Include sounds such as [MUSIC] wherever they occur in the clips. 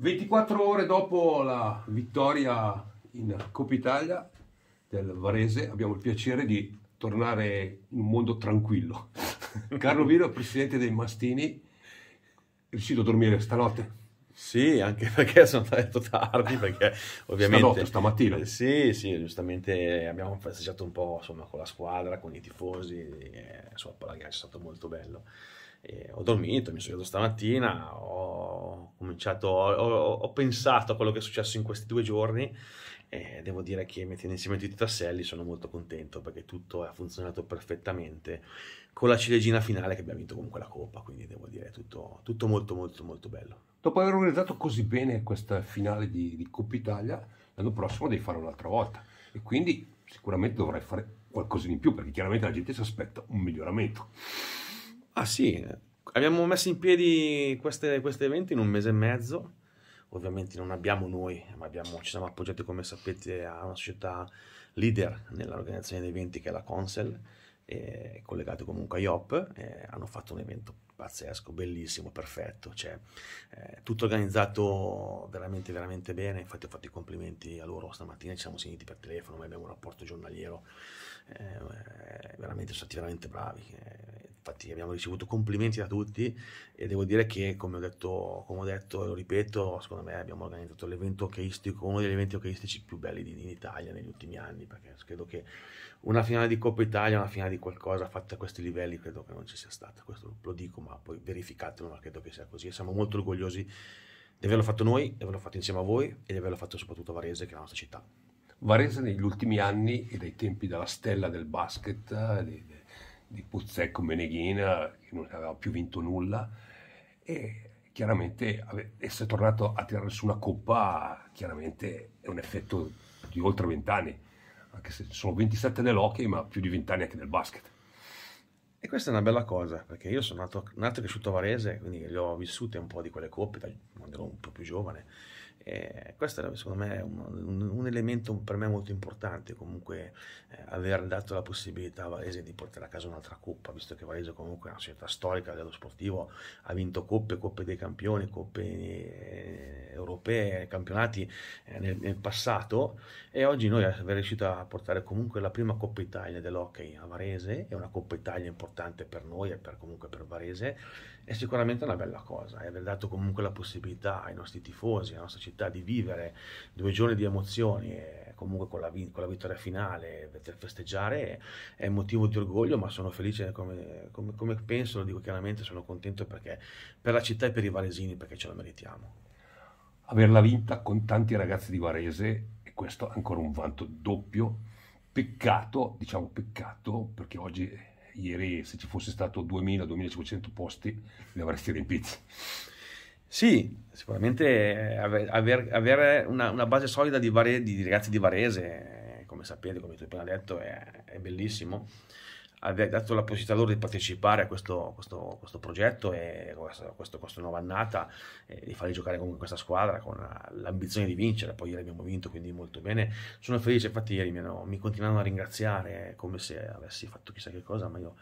24 ore dopo la vittoria in Coppa Italia del Varese abbiamo il piacere di tornare in un mondo tranquillo. [LAUGHS] Carlo Vino, presidente dei Mastini, è riuscito a dormire stanotte? Sì, anche perché [LAUGHS] sono andato tardi, perché ovviamente... Stanotte, stamattina. Eh, sì, sì, giustamente abbiamo festeggiato un po' insomma, con la squadra, con i tifosi, e, eh, insomma, è stato molto bello. E ho dormito, mi sono svegliato stamattina, ho cominciato, ho, ho, pensato a quello che è successo in questi due giorni e devo dire che mettendo insieme tutti i tasselli sono molto contento perché tutto ha funzionato perfettamente con la ciliegina finale che abbiamo vinto comunque la coppa, quindi devo dire tutto, tutto molto molto molto bello. Dopo aver organizzato così bene questa finale di, di Coppa Italia, l'anno prossimo devi fare un'altra volta e quindi sicuramente dovrai fare qualcosa in più perché chiaramente la gente si aspetta un miglioramento. Ah sì, abbiamo messo in piedi queste, questi eventi in un mese e mezzo. Ovviamente non abbiamo noi, ma abbiamo, ci siamo appoggiati come sapete a una società leader nell'organizzazione di eventi che è la Consel, collegati comunque a IOP, e hanno fatto un evento pazzesco, bellissimo, perfetto, cioè, eh, tutto organizzato veramente, veramente bene, infatti ho fatto i complimenti a loro stamattina, ci siamo sentiti per telefono, noi abbiamo un rapporto giornaliero, eh, veramente, sono stati veramente bravi, eh, infatti abbiamo ricevuto complimenti da tutti e devo dire che, come ho detto, come ho detto e lo ripeto, secondo me abbiamo organizzato l'evento hockeyistico, uno degli eventi hockeyistici più belli in Italia negli ultimi anni, perché credo che una finale di Coppa Italia, una finale di qualcosa fatta a questi livelli, credo che non ci sia stata, questo lo dico, ma ma poi verificatelo, ma credo che sia così. E siamo molto orgogliosi di averlo fatto noi, di averlo fatto insieme a voi e di averlo fatto soprattutto a Varese, che è la nostra città. Varese negli ultimi anni e dai tempi della stella del basket, eh, di, di Puzzecco Meneghina, che non aveva più vinto nulla, e chiaramente essere tornato a tirare su una coppa chiaramente è un effetto di oltre vent'anni, anche se sono 27 dell'hockey, ma più di vent'anni anche del basket. E questa è una bella cosa, perché io sono nato, nato e cresciuto a Varese, quindi le ho vissute un po' di quelle coppe quando ero un po' più giovane eh, questo era secondo me un, un, elemento per me molto importante, comunque eh, aver dato la possibilità a Varese di portare a casa un'altra coppa, visto che Varese comunque è una società storica dello sportivo, ha vinto coppe, coppe dei campioni, coppe eh, europee, campionati eh, nel, nel, passato e oggi noi siamo riusciti a portare comunque la prima Coppa Italia dell'hockey a Varese, è una Coppa Italia importante per noi e per, comunque per Varese è sicuramente una bella cosa e aver dato comunque la possibilità ai nostri tifosi, alla nostra città di vivere due giorni di emozioni e comunque con la, con la vittoria finale per festeggiare è motivo di orgoglio ma sono felice come, come, come penso, lo dico chiaramente, sono contento perché per la città e per i varesini perché ce la meritiamo. Averla vinta con tanti ragazzi di Varese e questo è ancora un vanto doppio, peccato, diciamo peccato perché oggi È ieri se ci fosse stato 2000-2500 posti li avresti riempiti. Sì, sicuramente eh, aver, avere una, una, base solida di, Varese, di, ragazzi di Varese, eh, come sapete, come tu hai appena detto, è, è bellissimo aver dato la possibilità loro di partecipare a questo, questo, questo progetto e a questa nuova annata e eh, di farli giocare con questa squadra con l'ambizione di vincere. Poi ieri abbiamo vinto, quindi molto bene. Sono felice, infatti ieri mi, hanno, mi continuano a ringraziare come se avessi fatto chissà che cosa, ma io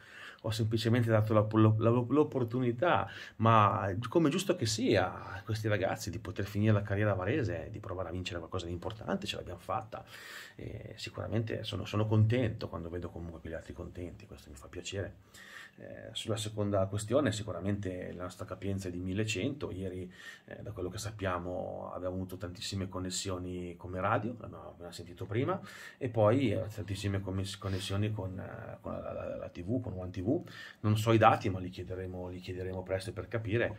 ho semplicemente dato la, la, l'opportunità, ma come giusto che sia, a questi ragazzi di poter finire la carriera varese, di provare a vincere qualcosa di importante, ce l'abbiamo fatta. E sicuramente sono, sono contento quando vedo comunque gli altri contenti questo mi fa piacere. Eh, sulla seconda questione, sicuramente la nostra capienza è di 1100. Ieri, eh, da quello che sappiamo, abbiamo avuto tantissime connessioni come radio, l'abbiamo appena sentito prima, e poi eh, tantissime connessioni con, eh, con la, la, la, TV, con One TV. Non so i dati, ma li chiederemo, li chiederemo presto per capire.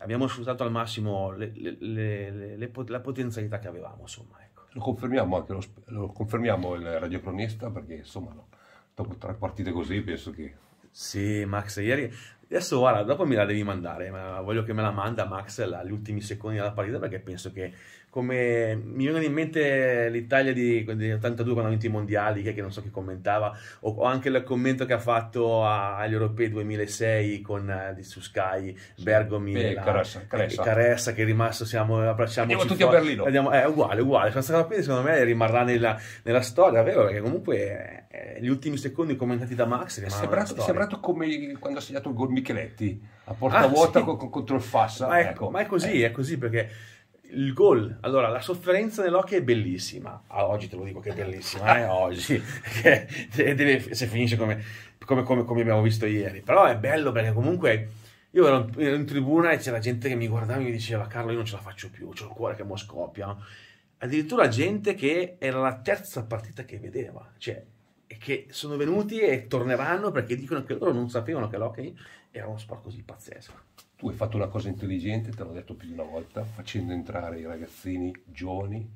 abbiamo sfruttato al massimo le, le, le, la potenzialità che avevamo, insomma. Ecco. Lo confermiamo anche lo, lo confermiamo il radiocronista perché insomma no dopo tre partite così penso che... Sì, Max, ieri Adesso guarda, dopo me la devi mandare, ma voglio che me la manda Max agli ultimi secondi della partita perché penso che come mi viene in mente l'Italia di, 82 quando ha vinto i mondiali, che, che, non so chi commentava, o, o, anche il commento che ha fatto a, agli europei 2006 con, eh, su Sky, Bergomi Beh, la, Caressa, eh, Caressa. Caressa che è rimasto, siamo, abbracciamo tutti fuori, a Berlino. Andiamo, è uguale, uguale, questa cosa qui secondo me rimarrà nella, nella storia, vero? Perché comunque eh, gli ultimi secondi commentati da Max rimarranno è sembrato, è sembrato come quando ha segnato il gol Micheletti a porta ah, vuota sì. co- contro il Fassa. Ma, ecco, ecco. ma è così, eh. è così perché il gol, allora la sofferenza nell'occhio è bellissima. Ah, oggi te lo dico che è eh, bellissima, eh, eh. oggi se finisce come, come, come, come, abbiamo visto ieri. Però è bello perché comunque io ero, ero, in tribuna e c'era gente che mi guardava e mi diceva Carlo io non ce la faccio più, ho il cuore che mo scoppia. Addirittura gente che era la terza partita che vedeva, cioè che sono venuti e torneranno perché dicono che loro non sapevano che l'hockey era uno sport così pazzesco. Tu hai fatto una cosa intelligente, te l'ho detto più di una volta, facendo entrare i ragazzini giovani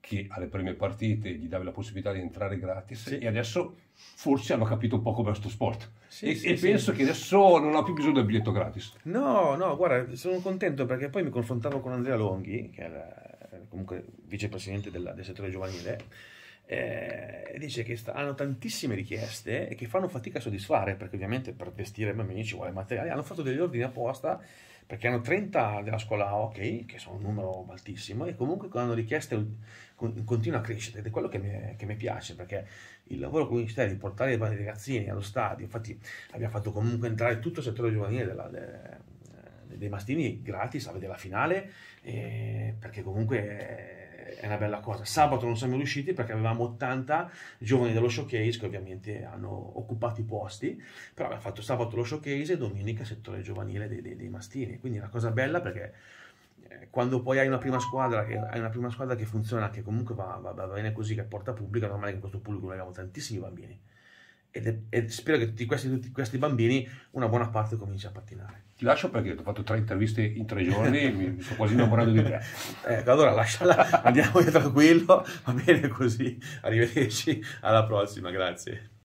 che alle prime partite gli davi la possibilità di entrare gratis sì. e adesso forse hanno capito un po' come questo sport sì, e, sì, e penso che adesso non ho più bisogno del biglietto gratis. No, no, guarda, sono contento perché poi mi confrontavo con Andrea Longhi, che era comunque vicepresidente della, del settore giovanile, eh, dice che sta, hanno tantissime richieste e che fanno fatica a soddisfare, perché ovviamente per vestire i bambini ci vuole materiale, hanno fatto degli ordini apposta perché hanno 30 della scuola ok che sono un numero altissimo, e comunque hanno richieste in continua crescita ed è quello che mi, che mi piace, perché il lavoro con comunitario di portare i ragazzini allo stadio, infatti abbiamo fatto comunque entrare tutto il settore giovanile della, de, dei mastini gratis a vedere la finale, eh, perché comunque... Eh, è una bella cosa. Sabato non siamo riusciti perché avevamo 80 giovani dello showcase che ovviamente hanno occupato i posti, però abbiamo fatto sabato lo showcase e domenica settore giovanile dei, dei, dei mastini, quindi è una cosa bella perché eh, quando poi hai una prima squadra che, una prima squadra che funziona, che comunque va, va, va, bene così, che porta pubblico, è normale che in questo pubblico abbiamo tantissimi bambini ed, e spero che tutti questi, tutti questi, bambini una buona parte cominci a pattinare. Ti lascio perché ho fatto tre interviste in tre [LAUGHS] giorni e mi, mi sto quasi innamorando di te. [LAUGHS] Ecco, allora lasciala, andiamo tranquillo, va bene così, arrivederci, alla prossima, grazie.